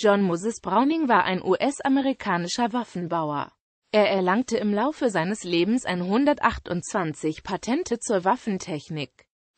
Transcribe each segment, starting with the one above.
John Moses Browning war ein US-amerikanischer Waffenbauer. Er erlangte im Laufe seines Lebens 128 Patente zur Waffentechnik.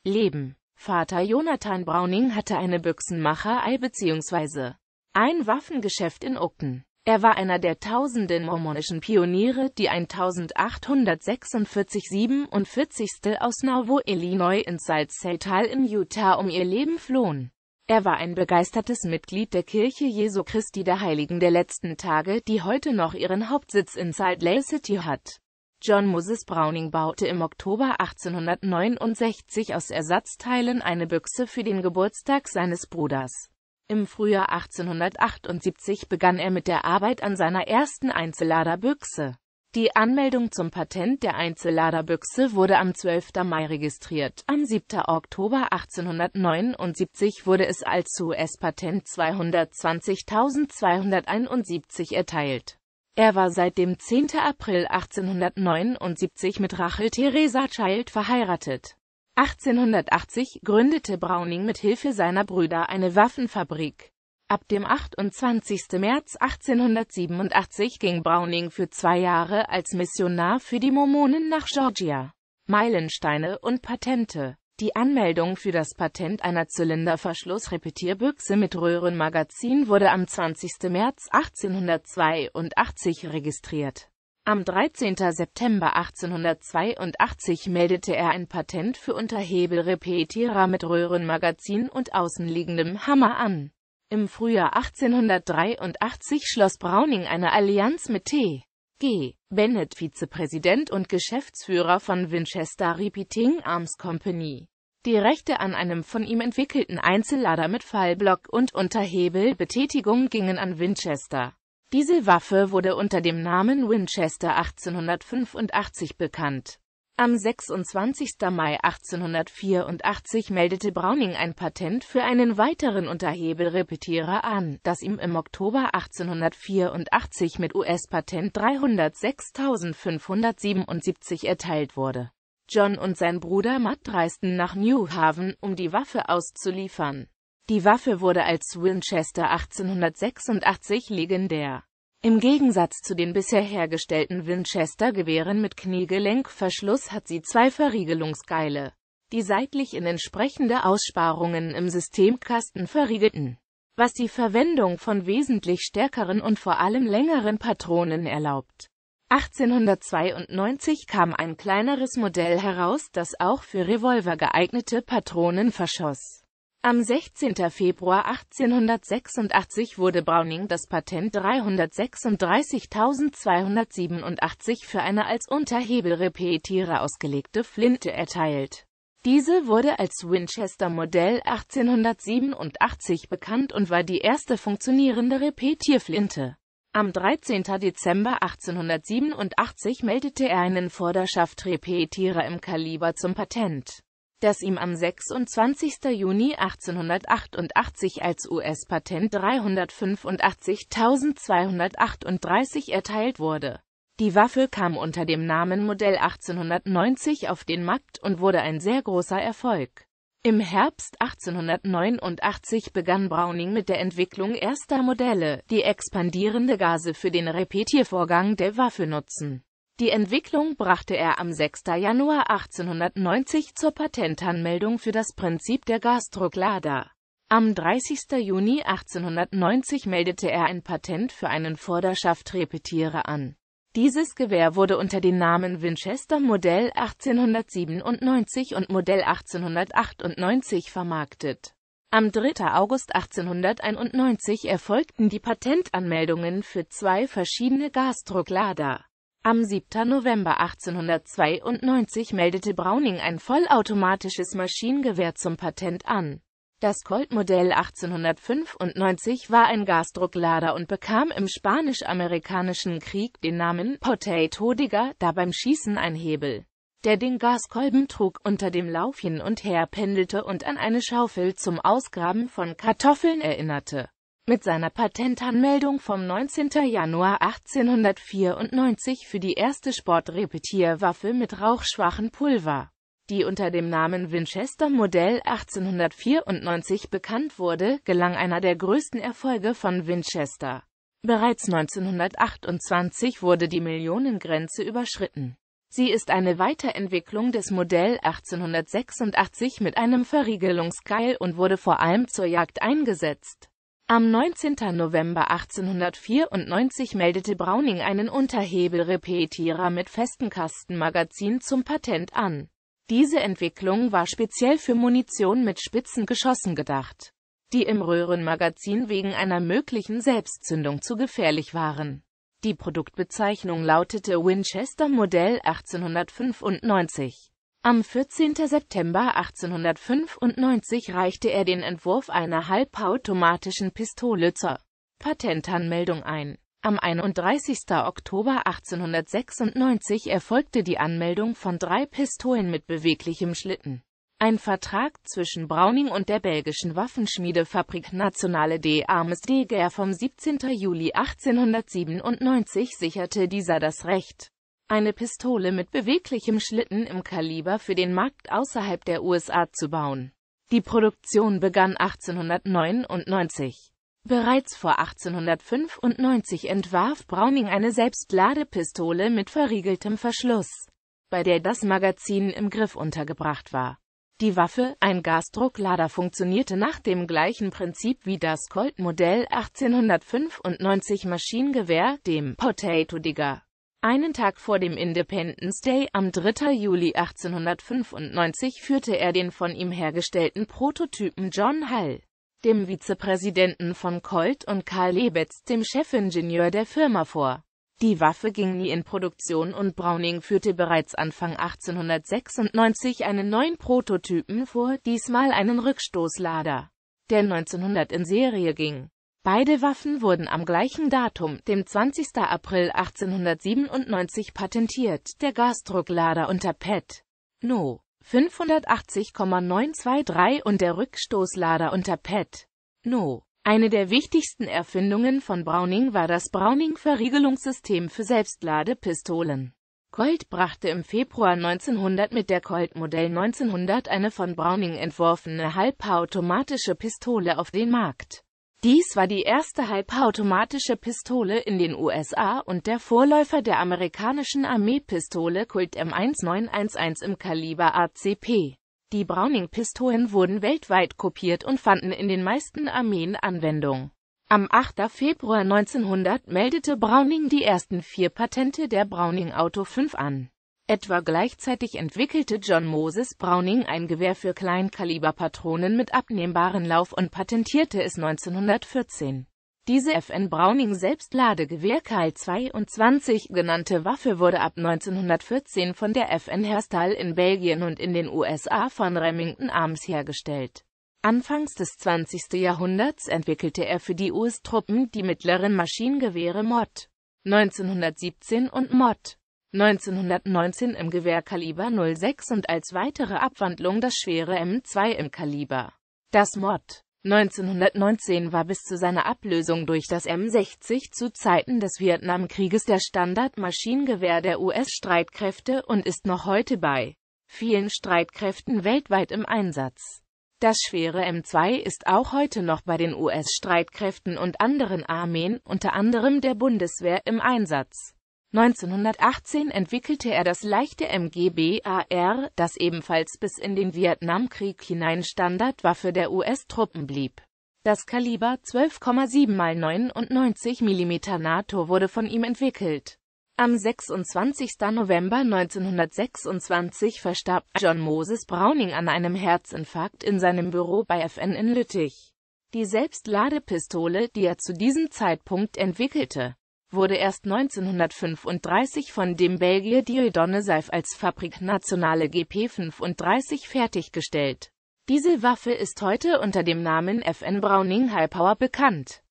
Leben Vater Jonathan Browning hatte eine Büchsenmacherei bzw. ein Waffengeschäft in Oakton. Er war einer der tausenden mormonischen Pioniere, die 1846 47. aus Nauvoo, Illinois ins Salzelltal in Utah um ihr Leben flohen. Er war ein begeistertes Mitglied der Kirche Jesu Christi der Heiligen der letzten Tage, die heute noch ihren Hauptsitz in Salt Lake City hat. John Moses Browning baute im Oktober 1869 aus Ersatzteilen eine Büchse für den Geburtstag seines Bruders. Im Frühjahr 1878 begann er mit der Arbeit an seiner ersten Einzelladerbüchse. Die Anmeldung zum Patent der Einzelladerbüchse wurde am 12. Mai registriert. Am 7. Oktober 1879 wurde es als US-Patent 220.271 erteilt. Er war seit dem 10. April 1879 mit Rachel Theresa Child verheiratet. 1880 gründete Browning mit Hilfe seiner Brüder eine Waffenfabrik Ab dem 28. März 1887 ging Browning für zwei Jahre als Missionar für die Mormonen nach Georgia. Meilensteine und Patente die Anmeldung für das Patent einer Zylinderverschluss-Repetierbüchse mit Röhrenmagazin wurde am 20. März 1882 registriert. Am 13. September 1882 meldete er ein Patent für Unterhebelrepetierer mit Röhrenmagazin und außenliegendem Hammer an. Im Frühjahr 1883 schloss Browning eine Allianz mit T. G. Bennett, Vizepräsident und Geschäftsführer von Winchester Repeating Arms Company. Die Rechte an einem von ihm entwickelten Einzellader mit Fallblock und Unterhebelbetätigung gingen an Winchester. Diese Waffe wurde unter dem Namen Winchester 1885 bekannt. Am 26. Mai 1884 meldete Browning ein Patent für einen weiteren Unterhebelrepetierer an, das ihm im Oktober 1884 mit US-Patent 306.577 erteilt wurde. John und sein Bruder Matt reisten nach New Haven, um die Waffe auszuliefern. Die Waffe wurde als Winchester 1886 legendär. Im Gegensatz zu den bisher hergestellten Winchester-Gewehren mit Kniegelenkverschluss hat sie zwei Verriegelungsgeile, die seitlich in entsprechende Aussparungen im Systemkasten verriegelten, was die Verwendung von wesentlich stärkeren und vor allem längeren Patronen erlaubt. 1892 kam ein kleineres Modell heraus, das auch für Revolver geeignete Patronen verschoss am 16. Februar 1886 wurde Browning das Patent 336.287 für eine als Unterhebelrepetiere ausgelegte Flinte erteilt. Diese wurde als Winchester Modell 1887 bekannt und war die erste funktionierende Repetierflinte. Am 13. Dezember 1887 meldete er einen Vorderschaft-Repetierer im Kaliber zum Patent das ihm am 26. Juni 1888 als US-Patent 385.238 erteilt wurde. Die Waffe kam unter dem Namen Modell 1890 auf den Markt und wurde ein sehr großer Erfolg. Im Herbst 1889 begann Browning mit der Entwicklung erster Modelle, die expandierende Gase für den Repetiervorgang der Waffe nutzen. Die Entwicklung brachte er am 6. Januar 1890 zur Patentanmeldung für das Prinzip der Gasdrucklader. Am 30. Juni 1890 meldete er ein Patent für einen vorderschaft an. Dieses Gewehr wurde unter den Namen Winchester Modell 1897 und Modell 1898 vermarktet. Am 3. August 1891 erfolgten die Patentanmeldungen für zwei verschiedene Gasdrucklader. Am 7. November 1892 meldete Browning ein vollautomatisches Maschinengewehr zum Patent an. Das Colt-Modell 1895 war ein Gasdrucklader und bekam im Spanisch-Amerikanischen Krieg den Namen Potato Digger, da beim Schießen ein Hebel, der den Gaskolben trug, unter dem Lauf hin und her pendelte und an eine Schaufel zum Ausgraben von Kartoffeln erinnerte mit seiner Patentanmeldung vom 19. Januar 1894 für die erste Sportrepetierwaffe mit rauchschwachen Pulver, die unter dem Namen Winchester Modell 1894 bekannt wurde, gelang einer der größten Erfolge von Winchester. Bereits 1928 wurde die Millionengrenze überschritten. Sie ist eine Weiterentwicklung des Modell 1886 mit einem Verriegelungskeil und wurde vor allem zur Jagd eingesetzt. Am 19. November 1894 meldete Browning einen Unterhebelrepetierer mit festem Kastenmagazin zum Patent an. Diese Entwicklung war speziell für Munition mit spitzen Geschossen gedacht, die im Röhrenmagazin wegen einer möglichen Selbstzündung zu gefährlich waren. Die Produktbezeichnung lautete Winchester Modell 1895. Am 14. September 1895 reichte er den Entwurf einer halbautomatischen Pistole zur Patentanmeldung ein. Am 31. Oktober 1896 erfolgte die Anmeldung von drei Pistolen mit beweglichem Schlitten. Ein Vertrag zwischen Browning und der belgischen Waffenschmiedefabrik Nationale D. Armes Deger vom 17. Juli 1897 sicherte dieser das Recht eine Pistole mit beweglichem Schlitten im Kaliber für den Markt außerhalb der USA zu bauen. Die Produktion begann 1899. Bereits vor 1895 entwarf Browning eine Selbstladepistole mit verriegeltem Verschluss, bei der das Magazin im Griff untergebracht war. Die Waffe, ein Gasdrucklader, funktionierte nach dem gleichen Prinzip wie das Colt Modell 1895 Maschinengewehr, dem Potato Digger. Einen Tag vor dem Independence Day am 3. Juli 1895 führte er den von ihm hergestellten Prototypen John Hall, dem Vizepräsidenten von Colt und Karl Lebetz, dem Chefingenieur der Firma vor. Die Waffe ging nie in Produktion und Browning führte bereits Anfang 1896 einen neuen Prototypen vor, diesmal einen Rückstoßlader, der 1900 in Serie ging. Beide Waffen wurden am gleichen Datum, dem 20. April 1897, patentiert. Der Gasdrucklader unter PET No. 580,923 und der Rückstoßlader unter PET No. Eine der wichtigsten Erfindungen von Browning war das Browning-Verriegelungssystem für Selbstladepistolen. Colt brachte im Februar 1900 mit der Colt Modell 1900 eine von Browning entworfene halbautomatische Pistole auf den Markt. Dies war die erste halbautomatische Pistole in den USA und der Vorläufer der amerikanischen Armeepistole Kult M1911 im Kaliber ACP. Die Browning-Pistolen wurden weltweit kopiert und fanden in den meisten Armeen Anwendung. Am 8. Februar 1900 meldete Browning die ersten vier Patente der Browning Auto 5 an Etwa gleichzeitig entwickelte John Moses Browning ein Gewehr für Kleinkaliberpatronen mit abnehmbaren Lauf und patentierte es 1914. Diese FN Browning Selbstladegewehr Karl 22 genannte Waffe wurde ab 1914 von der FN Herstal in Belgien und in den USA von Remington Arms hergestellt. Anfangs des 20. Jahrhunderts entwickelte er für die US-Truppen die mittleren Maschinengewehre Mod 1917 und Mod 1919 im Gewehrkaliber 06 und als weitere Abwandlung das schwere M2 im Kaliber. Das Mod 1919 war bis zu seiner Ablösung durch das M60 zu Zeiten des Vietnamkrieges der Standardmaschinengewehr der US-Streitkräfte und ist noch heute bei vielen Streitkräften weltweit im Einsatz. Das schwere M2 ist auch heute noch bei den US-Streitkräften und anderen Armeen, unter anderem der Bundeswehr, im Einsatz. 1918 entwickelte er das leichte MG-BAR, das ebenfalls bis in den Vietnamkrieg hinein Standardwaffe der US-Truppen blieb. Das Kaliber 12,7 x 99 mm NATO wurde von ihm entwickelt. Am 26. November 1926 verstarb John Moses Browning an einem Herzinfarkt in seinem Büro bei FN in Lüttich. Die Selbstladepistole, die er zu diesem Zeitpunkt entwickelte, wurde erst 1935 von dem Belgier Dieudonne Seif als Fabrik Nationale GP35 fertiggestellt. Diese Waffe ist heute unter dem Namen FN Browning High Power bekannt